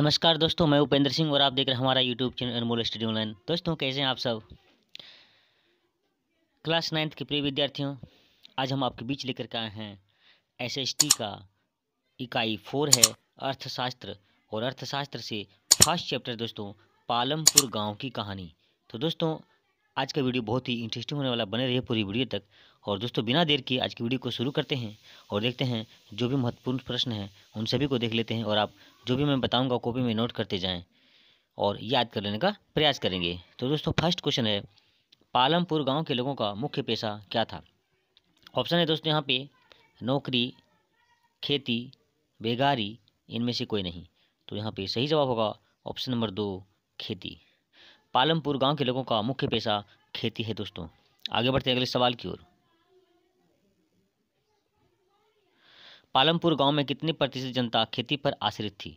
नमस्कार दोस्तों मैं उपेंद्र सिंह और आप देख रहे हैं हमारा YouTube channel Anmol study online दोस्तों कैसे हैं आप सब क्लास नाइन्थ के प्रिय विद्यार्थियों आज हम आपके बीच लेकर के आए हैं एसएसटी का इकाई फोर है अर्थशास्त्र और अर्थशास्त्र से फर्स्ट चैप्टर दोस्तों पालमपुर गाँव की कहानी तो दोस्तों आज का वीडियो बहुत ही इंटरेस्टिंग होने वाला बने रही पूरी वीडियो तक और दोस्तों बिना देर किए आज की वीडियो को शुरू करते हैं और देखते हैं जो भी महत्वपूर्ण प्रश्न हैं उन सभी को देख लेते हैं और आप जो भी मैं बताऊँगा कॉपी में नोट करते जाएँ और याद कर लेने का प्रयास करेंगे तो दोस्तों फर्स्ट क्वेश्चन है पालमपुर गांव के लोगों का मुख्य पेशा क्या था ऑप्शन है दोस्तों यहाँ पे नौकरी खेती बेगारी इनमें से कोई नहीं तो यहाँ पे सही जवाब होगा ऑप्शन नंबर दो खेती पालमपुर गाँव के लोगों का मुख्य पेशा खेती है दोस्तों आगे बढ़ते हैं अगले सवाल की ओर पालमपुर गांव में कितनी प्रतिशत जनता खेती पर आश्रित थी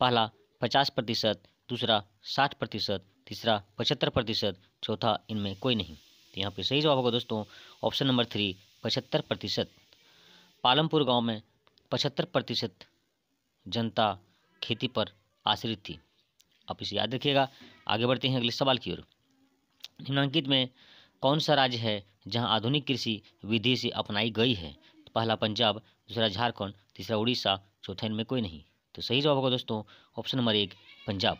पहला पचास प्रतिशत दूसरा साठ प्रतिशत तीसरा पचहत्तर प्रतिशत चौथा इनमें कोई नहीं तो यहाँ पे सही जवाब होगा दोस्तों ऑप्शन नंबर थ्री पचहत्तर प्रतिशत पालमपुर गांव में पचहत्तर प्रतिशत जनता खेती पर आश्रित थी आप इसे याद रखिएगा आगे बढ़ते हैं अगले सवाल की ओर निम्नांकित में कौन सा राज्य है जहां आधुनिक कृषि विधि से अपनाई गई है पहला पंजाब दूसरा झारखंड तीसरा उड़ीसा चौथा इनमें कोई नहीं तो सही जवाब होगा दोस्तों ऑप्शन नंबर एक पंजाब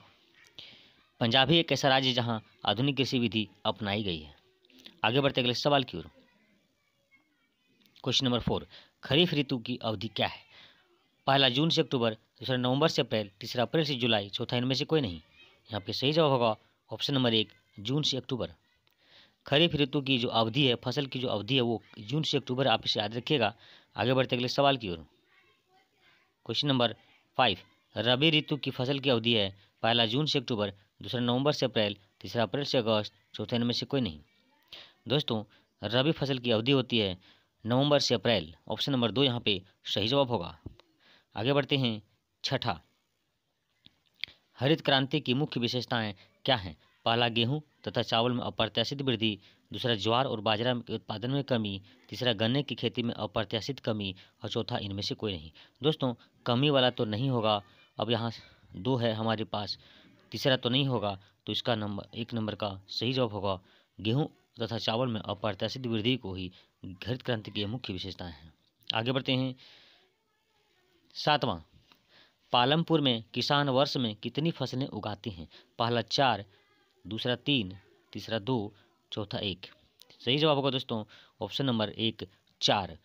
पंजाब ही एक ऐसा राज्य जहाँ आधुनिक कृषि विधि अपनाई गई है आगे बढ़ते अगले सवाल की ओर क्वेश्चन नंबर फोर खरीफ ऋतु की अवधि क्या है पहला जून से अक्टूबर दूसरा नवंबर से अप्रैल तीसरा अप्रैल से जुलाई चौथा इनमें से कोई नहीं यहाँ पे सही जवाब होगा ऑप्शन नंबर एक जून से अक्टूबर खरीफ ऋतु की जो अवधि है फसल की जो अवधि है वो जून से अक्टूबर आप इसे याद रखिएगा आगे बढ़ते अगले सवाल की ओर क्वेश्चन नंबर फाइव रबी ऋतु की फसल की अवधि है पहला जून से अक्टूबर दूसरा नवंबर से अप्रैल तीसरा अप्रैल से अगस्त चौथे इनमें से कोई नहीं दोस्तों रबी फसल की अवधि होती है नवंबर से अप्रैल ऑप्शन नंबर दो यहाँ पे सही जवाब होगा आगे बढ़ते हैं छठा हरित क्रांति की मुख्य विशेषताएं क्या हैं पहला गेहूं तथा चावल में अप्रत्याशित वृद्धि दूसरा ज्वार और बाजरा के उत्पादन में कमी तीसरा गन्ने की खेती में अप्रत्याशित कमी और चौथा इनमें से कोई नहीं दोस्तों कमी वाला तो नहीं होगा अब यहाँ दो है हमारे पास तीसरा तो नहीं होगा तो इसका नंबर एक नंबर का सही जवाब होगा गेहूँ तथा चावल में अप्रत्याशित वृद्धि को ही घृत क्रांति की मुख्य विशेषता हैं आगे बढ़ते हैं सातवां पालमपुर में किसान वर्ष में कितनी फसलें उगाती हैं पहला चार दूसरा तीन तीसरा दो चौथा एक सही जवाब होगा दोस्तों ऑप्शन नंबर एक चार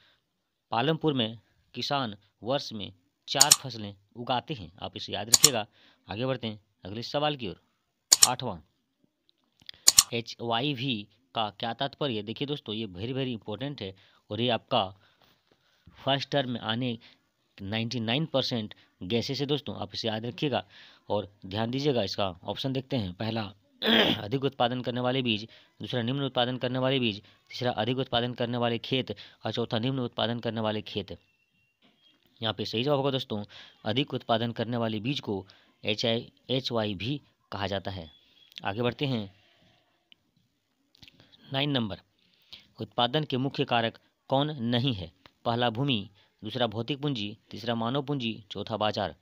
पालमपुर में किसान वर्ष में चार फसलें उगाते हैं आप इसे याद रखिएगा आगे बढ़ते हैं अगले सवाल की ओर आठवां एच वाई वी का क्या तात्पर्य देखिए दोस्तों ये वेरी वेरी इंपॉर्टेंट है और ये आपका फर्स्ट टर्म में आने 99 परसेंट गैसे से दोस्तों आप इसे याद रखिएगा और ध्यान दीजिएगा इसका ऑप्शन देखते हैं पहला अधिक उत्पादन करने वाले बीज दूसरा निम्न उत्पादन करने वाले बीज तीसरा अधिक उत्पादन करने वाले खेत और चौथा निम्न उत्पादन करने वाले खेत यहाँ पे सही जवाब होगा दोस्तों अधिक उत्पादन करने वाले बीज को एच आई एच वाई भी कहा जाता है आगे बढ़ते हैं नाइन नंबर उत्पादन के मुख्य कारक कौन नहीं है पहला भूमि दूसरा भौतिक पूंजी तीसरा मानव पूंजी चौथा बाजार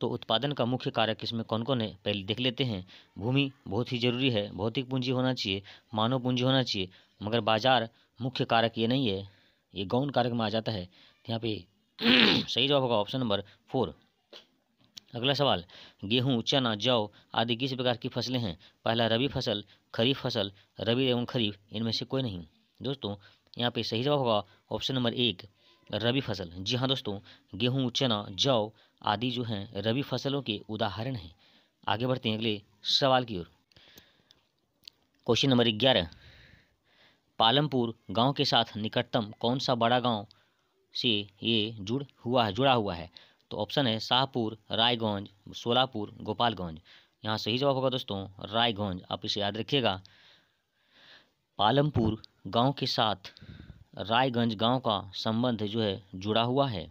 तो उत्पादन का मुख्य कारक इसमें कौन कौन है पहले देख लेते हैं भूमि बहुत ही ज़रूरी है भौतिक पूंजी होना चाहिए मानव पूंजी होना चाहिए मगर बाजार मुख्य कारक ये नहीं है ये गौन कारक में आ जाता है यहाँ पे सही जवाब होगा ऑप्शन नंबर फोर अगला सवाल गेहूँ चना जौ आदि किस प्रकार की फसलें हैं पहला रबी फसल खरीफ फसल रबी एवं खरीफ इनमें से कोई नहीं दोस्तों यहाँ पे सही जवाब होगा ऑप्शन नंबर एक रबी फसल जी हाँ दोस्तों गेहूँ चना जौ आदि जो हैं रबी फसलों के उदाहरण हैं आगे बढ़ते हैं अगले सवाल की ओर क्वेश्चन नंबर ग्यारह पालमपुर गांव के साथ निकटतम कौन सा बड़ा गांव से ये जुड़ हुआ है जुड़ा हुआ है तो ऑप्शन है शाहपुर रायगंज सोलापुर गोपालगंज यहाँ सही जवाब होगा दोस्तों रायगंज आप इसे याद रखिएगा पालमपुर गांव के साथ रायगंज गांव का संबंध जो है जुड़ा हुआ है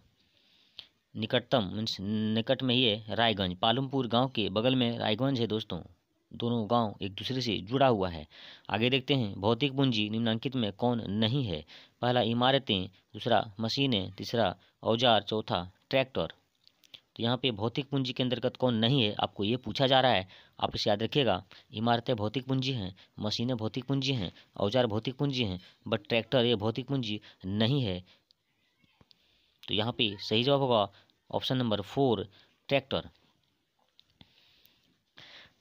निकटतम मीन्स निकट में ही है रायगंज पालमपुर गांव के बगल में रायगंज है दोस्तों दोनों गांव एक दूसरे से जुड़ा हुआ है आगे देखते हैं भौतिक पूंजी निम्नांकित में कौन नहीं है पहला इमारतें दूसरा मशीनें तीसरा औजार चौथा ट्रैक्टर तो यहाँ पे भौतिक पूंजी के अंतर्गत कौन नहीं है आपको ये पूछा जा रहा है आप इसे याद रखिएगा इमारतें भौतिक पूंजी हैं मशीनें भौतिक पूंजी हैं औजार भौतिक पूंजी हैं बट ट्रैक्टर ये भौतिक पूंजी नहीं है तो यहाँ पे सही जवाब होगा option number four tractor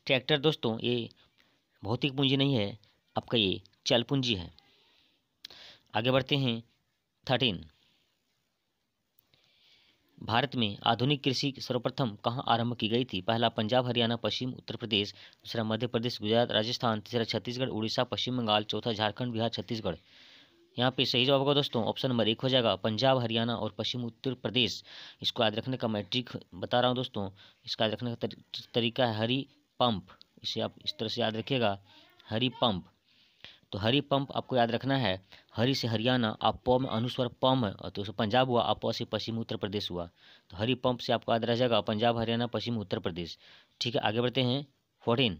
tractor दोस्तों ये भौतिक पूंजी नहीं है आपका ये चल पूंजी है आगे बढ़ते हैं थर्टीन भारत में आधुनिक कृषि सर्वप्रथम कहाँ आरंभ की गई थी पहला पंजाब हरियाणा पश्चिम उत्तर प्रदेश दूसरा मध्य प्रदेश गुजरात राजस्थान तीसरा छत्तीसगढ़ उड़ीसा पश्चिम बंगाल चौथा झारखंड बिहार छत्तीसगढ़ यहाँ पे सही जवाब होगा दोस्तों ऑप्शन नंबर एक हो जाएगा पंजाब हरियाणा और पश्चिम उत्तर प्रदेश इसको याद रखने का मैं ट्रिक बता रहा हूँ दोस्तों इसका याद रखने का तरीका है हरी पंप इसे आप इस तरह से याद रखिएगा हरी पंप तो हरी पंप आपको याद रखना है हरी से हरियाणा आप पौ में अनुस्वर पम है तो पंजाब हुआ आप से पश्चिम उत्तर प्रदेश हुआ तो हरी पंप से आपको याद रह जाएगा पंजाब हरियाणा पश्चिम उत्तर प्रदेश ठीक है आगे बढ़ते हैं फोर्टीन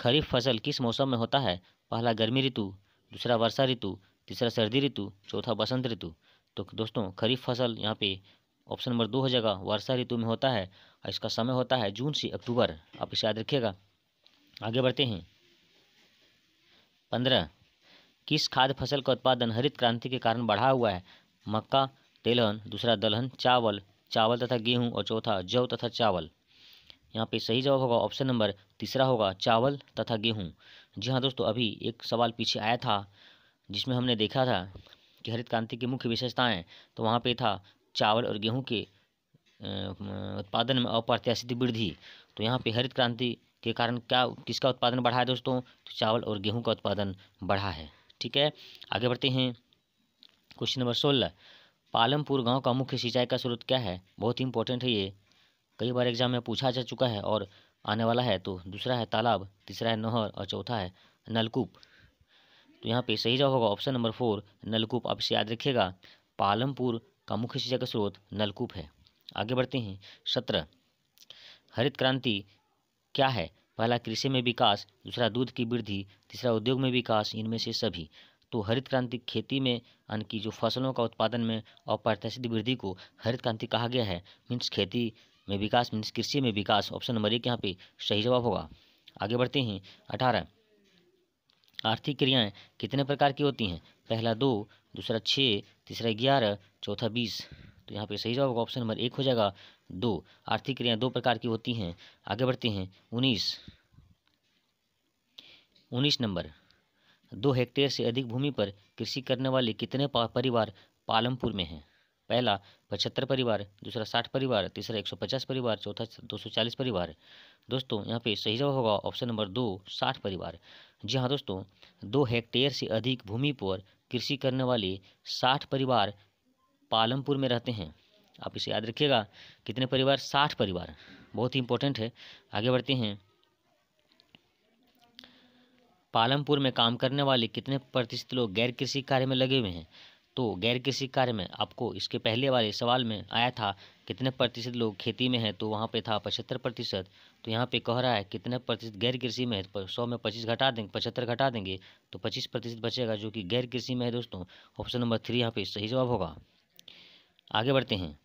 खरीफ फसल किस मौसम में होता है पहला गर्मी ऋतु दूसरा वर्षा ऋतु तीसरा सर्दी ऋतु चौथा बसंत ऋतु तो दोस्तों खरीफ फसल यहाँ पे ऑप्शन नंबर दो हो जाएगा वर्षा ऋतु में होता है और इसका समय होता है जून से अक्टूबर आप इसे याद रखिएगा आगे बढ़ते हैं पंद्रह किस खाद्य फसल का उत्पादन हरित क्रांति के कारण बढ़ा हुआ है मक्का तेलहन दूसरा दलहन चावल चावल तथा गेहूं और चौथा जौ तथा चावल यहाँ पे सही जवाब होगा ऑप्शन नंबर तीसरा होगा चावल तथा गेहूँ जी हाँ दोस्तों अभी एक सवाल पीछे आया था जिसमें हमने देखा था कि हरित क्रांति की मुख्य विशेषताएँ तो वहाँ पे था चावल और गेहूँ के उत्पादन में अप्रत्याशित वृद्धि तो यहाँ पे हरित क्रांति के कारण क्या किसका उत्पादन बढ़ा है दोस्तों तो चावल और गेहूँ का उत्पादन बढ़ा है ठीक है आगे बढ़ते हैं क्वेश्चन नंबर सोलह पालमपुर गांव का मुख्य सिंचाई का स्रोत क्या है बहुत ही इंपॉर्टेंट है ये कई बार एग्जाम में पूछा जा चुका है और आने वाला है तो दूसरा है तालाब तीसरा है नहर और चौथा है नलकूप तो यहाँ पे सही जवाब होगा ऑप्शन नंबर फोर नलकूप आप इसे याद रखिएगा पालमपुर का मुख्य सिंचाई का स्रोत नलकूप है आगे बढ़ते हैं सत्रह हरित क्रांति क्या है पहला कृषि में विकास दूसरा दूध की वृद्धि तीसरा उद्योग में विकास इनमें से सभी तो हरित क्रांति खेती में यानी कि जो फसलों का उत्पादन में अप्रत्याशित वृद्धि को हरित क्रांति कहा गया है मीन्स खेती में विकास मीन्स कृषि में विकास ऑप्शन नंबर एक यहाँ पे सही जवाब होगा आगे बढ़ते हैं अठारह आर्थिक क्रियाएं कितने प्रकार की होती हैं पहला दो दूसरा छः तीसरा ग्यारह चौथा बीस तो यहाँ पे सही जवाब ऑप्शन नंबर एक हो जाएगा दो आर्थिक क्रियाएं दो प्रकार की होती हैं आगे बढ़ते हैं उन्नीस उन्नीस नंबर दो हेक्टेयर से अधिक भूमि पर कृषि करने वाले कितने परिवार पालमपुर में हैं पहला पचहत्तर परिवार दूसरा साठ परिवार तीसरा एक सौ पचास परिवार चौथा दो सौ चालीस परिवार दोस्तों यहाँ पे सही जवाब होगा ऑप्शन नंबर दो साठ परिवार जी हाँ दोस्तों दो हेक्टेयर से अधिक भूमि पर कृषि करने वाले साठ परिवार पालमपुर में रहते हैं आप इसे याद रखिएगा कितने परिवार साठ परिवार बहुत ही इंपॉर्टेंट है आगे बढ़ते हैं पालमपुर में काम करने वाले कितने प्रतिशत लोग गैर कृषि कार्य में लगे हुए हैं तो गैर कृषि कार्य में आपको इसके पहले वाले सवाल में आया था कितने प्रतिशत लोग खेती में हैं तो वहाँ पे था पचहत्तर प्रतिशत तो यहाँ पे कह रहा है कितने प्रतिशत गैर कृषि में है तो सौ में पच्चीस घटा देंगे पचहत्तर घटा देंगे तो पच्चीस प्रतिशत बचेगा जो कि गैर कृषि में है दोस्तों ऑप्शन नंबर थ्री यहाँ पे सही जवाब होगा आगे बढ़ते हैं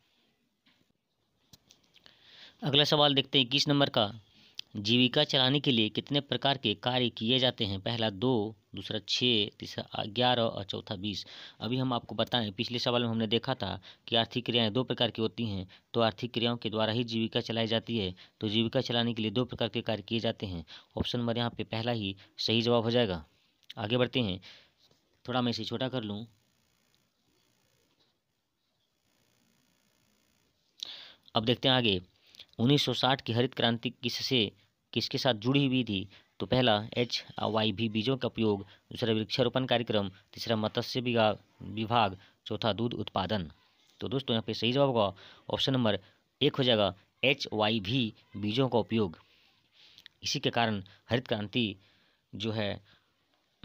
अगला सवाल देखते हैं इक्कीस नंबर का जीविका चलाने के लिए कितने प्रकार के कार्य किए जाते हैं पहला दो दूसरा छः तीसरा ग्यारह और चौथा बीस अभी हम आपको बताएं पिछले सवाल में हमने देखा था कि आर्थिक क्रियाएं दो प्रकार की होती हैं तो आर्थिक क्रियाओं के द्वारा ही जीविका चलाई जाती है तो जीविका चलाने के लिए दो प्रकार के कार्य किए जाते हैं ऑप्शन नंबर यहाँ पर पहला ही सही जवाब हो जाएगा आगे बढ़ते हैं थोड़ा मैं इसे छोटा कर लूँ अब देखते हैं आगे 1960 की हरित क्रांति किससे किसके साथ जुड़ी हुई थी तो पहला एच वाई भी बीजों का उपयोग दूसरा वृक्षारोपण कार्यक्रम तीसरा मत्स्य विभाग चौथा दूध उत्पादन तो दोस्तों यहाँ पे सही जवाब होगा ऑप्शन नंबर एक हो जाएगा एच वाई भी बीजों का उपयोग इसी के कारण हरित क्रांति जो है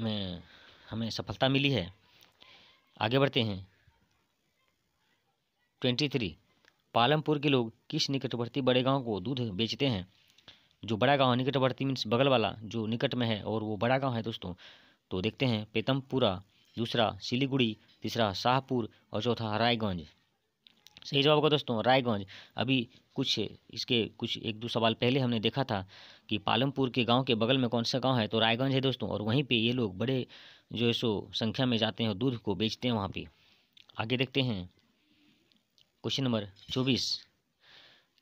में हमें सफलता मिली है आगे बढ़ते हैं ट्वेंटी थ्री पालमपुर के लोग किस निकटवर्ती बड़े गांव को दूध बेचते हैं जो बड़ा गांव है निकटवर्ती मीन्स बगल वाला जो निकट में है और वो बड़ा गांव है दोस्तों तो देखते हैं पेतमपुरा दूसरा सिलीगुड़ी तीसरा शाहपुर और चौथा रायगंज सही जवाब होगा दोस्तों रायगंज अभी कुछ इसके कुछ एक दो सवाल पहले हमने देखा था कि पालमपुर के गांव के बगल में कौन सा गांव है तो रायगंज है दोस्तों और वहीं पे ये लोग बड़े जो है सो संख्या में जाते हैं और दूध को बेचते हैं वहाँ पे आगे देखते हैं क्वेश्चन नंबर चौबीस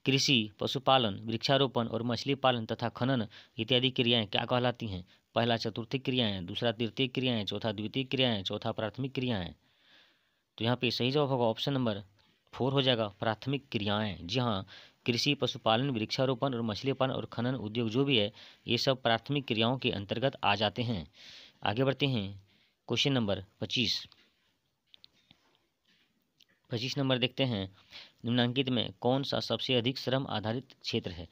कृषि पशुपालन वृक्षारोपण और मछली पालन तथा खनन इत्यादि क्रियाएं क्या कहलाती हैं पहला चतुर्थी क्रियाएं दूसरा तृतीय क्रियाएं चौथा द्वितीय क्रियाएं चौथा प्राथमिक क्रियाएं तो यहाँ पे सही जवाब होगा ऑप्शन नंबर फोर हो जाएगा प्राथमिक क्रियाएं जी हाँ कृषि पशुपालन वृक्षारोपण और मछली पालन और खनन उद्योग जो भी है ये सब प्राथमिक क्रियाओं के अंतर्गत आ जाते हैं आगे बढ़ते हैं क्वेश्चन नंबर पच्चीस पच्चीस नंबर देखते हैं निम्नांकित में कौन सा सबसे अधिक श्रम आधारित क्षेत्र है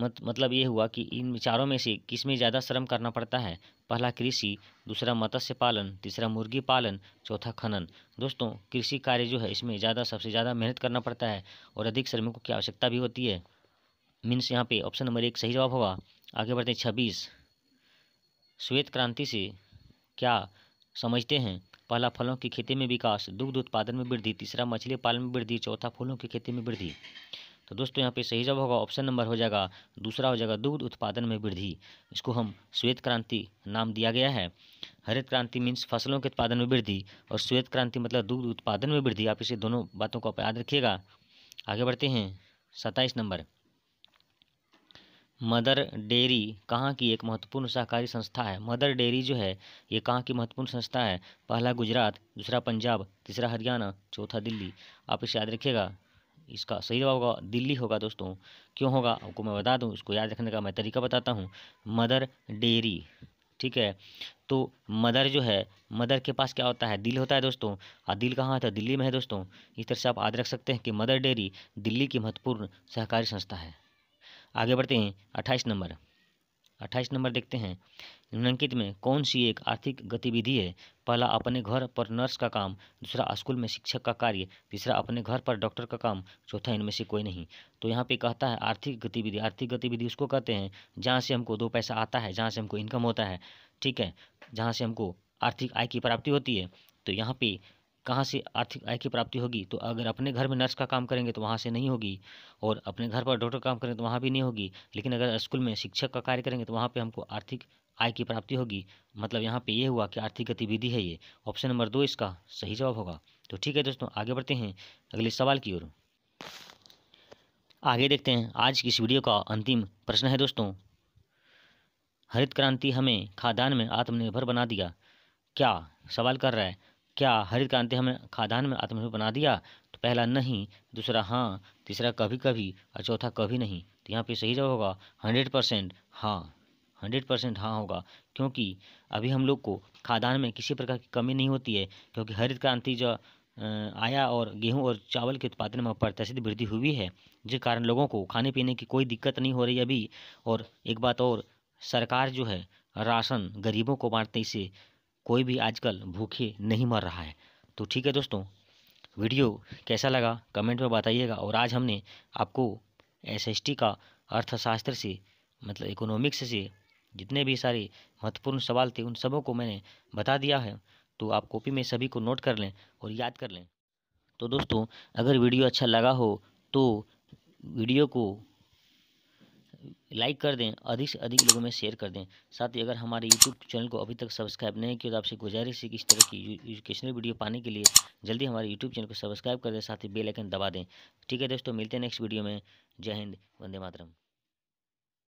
मत मतलब ये हुआ कि इन चारों में से किस में ज़्यादा श्रम करना पड़ता है पहला कृषि दूसरा मत्स्य पालन तीसरा मुर्गी पालन चौथा खनन दोस्तों कृषि कार्य जो है इसमें ज़्यादा सबसे ज़्यादा मेहनत करना पड़ता है और अधिक श्रमिकों की आवश्यकता भी होती है मीन्स यहाँ पे ऑप्शन नंबर एक सही जवाब हुआ आगे बढ़ते हैं छब्बीस श्वेत क्रांति से क्या समझते हैं पहला फलों की खेती में विकास दुग्ध उत्पादन में वृद्धि तीसरा मछली पालन में वृद्धि चौथा फूलों की खेती में वृद्धि तो दोस्तों यहाँ पे सही जवाब होगा ऑप्शन नंबर हो जाएगा दूसरा हो जाएगा दुग्ध उत्पादन में वृद्धि इसको हम श्वेत क्रांति नाम दिया गया है हरित क्रांति मीन्स फसलों के उत्पादन में वृद्धि और श्वेत क्रांति मतलब दुग्ध उत्पादन में वृद्धि आप इसे दोनों बातों को याद रखिएगा आगे बढ़ते हैं सत्ताईस नंबर मदर डेयरी कहाँ की एक महत्वपूर्ण सहकारी संस्था है मदर डेयरी जो है ये कहाँ की महत्वपूर्ण संस्था है पहला गुजरात दूसरा पंजाब तीसरा हरियाणा चौथा दिल्ली आप इसे याद रखिएगा इसका सही जवाब होगा दिल्ली होगा दोस्तों क्यों होगा आपको मैं बता दूँ इसको याद रखने का मैं तरीका बताता हूँ मदर डेयरी ठीक है तो मदर जो है मदर के पास क्या होता है दिल होता है दोस्तों और दिल कहाँ होता है तो दिल्ली में है दोस्तों इस तरह से आप याद रख सकते हैं कि मदर डेयरी दिल्ली की महत्वपूर्ण सहकारी संस्था है आगे बढ़ते हैं अट्ठाईस नंबर अट्ठाईस नंबर देखते हैं निम्नलिखित में कौन सी एक आर्थिक गतिविधि है पहला अपने घर पर नर्स का काम दूसरा स्कूल में शिक्षक का कार्य तीसरा अपने घर पर डॉक्टर का काम चौथा इनमें से कोई नहीं तो यहाँ पे कहता है आर्थिक गतिविधि आर्थिक गतिविधि उसको कहते हैं जहाँ से हमको दो पैसा आता है जहाँ से हमको इनकम होता है ठीक है जहाँ से हमको आर्थिक आय की प्राप्ति होती है तो यहाँ पे कहाँ से आर्थिक आय की प्राप्ति होगी तो अगर अपने घर में नर्स का काम करेंगे तो वहाँ से नहीं होगी और अपने घर पर डॉक्टर का काम करेंगे तो वहाँ भी नहीं होगी लेकिन अगर स्कूल में शिक्षक का कार्य करेंगे तो वहाँ पर हमको आर्थिक आय की प्राप्ति होगी मतलब यहाँ पे ये हुआ कि आर्थिक गतिविधि है ये ऑप्शन नंबर दो इसका सही जवाब होगा तो ठीक है दोस्तों आगे बढ़ते हैं अगले सवाल की ओर आगे देखते हैं आज की इस वीडियो का अंतिम प्रश्न है दोस्तों हरित क्रांति हमें खाद्यान्न में आत्मनिर्भर बना दिया क्या सवाल कर रहा है क्या हरित क्रांति हमें खाद्यान्न में आत्मनिर्भर बना दिया तो पहला नहीं दूसरा हाँ तीसरा कभी कभी और चौथा कभी नहीं तो यहाँ पे सही जवाब होगा हंड्रेड परसेंट हाँ हंड्रेड परसेंट हाँ होगा क्योंकि अभी हम लोग को खाद्यान्न में किसी प्रकार की कमी नहीं होती है क्योंकि हरित क्रांति जो आया और गेहूं और चावल के उत्पादन में प्रत्याशित वृद्धि हुई है जिस कारण लोगों को खाने पीने की कोई दिक्कत नहीं हो रही अभी और एक बात और सरकार जो है राशन गरीबों को बांटने से कोई भी आजकल भूखे नहीं मर रहा है तो ठीक है दोस्तों वीडियो कैसा लगा कमेंट में बताइएगा और आज हमने आपको एसएसटी का अर्थशास्त्र से मतलब इकोनॉमिक्स से जितने भी सारे महत्वपूर्ण सवाल थे उन सबों को मैंने बता दिया है तो आप कॉपी में सभी को नोट कर लें और याद कर लें तो दोस्तों अगर वीडियो अच्छा लगा हो तो वीडियो को लाइक कर दें अधिक से अधिक लोगों में शेयर कर दें साथ ही अगर हमारे यूट्यूब चैनल को अभी तक सब्सक्राइब नहीं किया तो आपसे गुजारिश है कि इस तरह की एजुकेशनल वीडियो पाने के लिए जल्दी हमारे यूट्यूब चैनल को सब्सक्राइब कर दें साथ ही बेलाइकन दबा दें ठीक है दोस्तों मिलते हैं नेक्स्ट वीडियो में जय हिंद वंदे मातरम